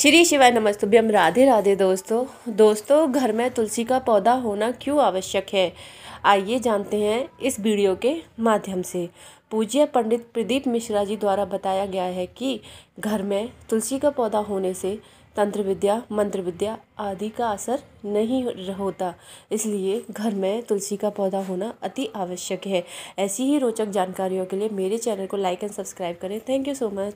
श्री शिवाय नमस्तुभ्यम राधे राधे दोस्तों दोस्तों घर में तुलसी का पौधा होना क्यों आवश्यक है आइए जानते हैं इस वीडियो के माध्यम से पूज्य पंडित प्रदीप मिश्रा जी द्वारा बताया गया है कि घर में तुलसी का पौधा होने से तंत्र विद्या मंत्र विद्या आदि का असर नहीं होता इसलिए घर में तुलसी का पौधा होना अति आवश्यक है ऐसी ही रोचक जानकारियों के लिए मेरे चैनल को लाइक एंड सब्सक्राइब करें थैंक यू सो मच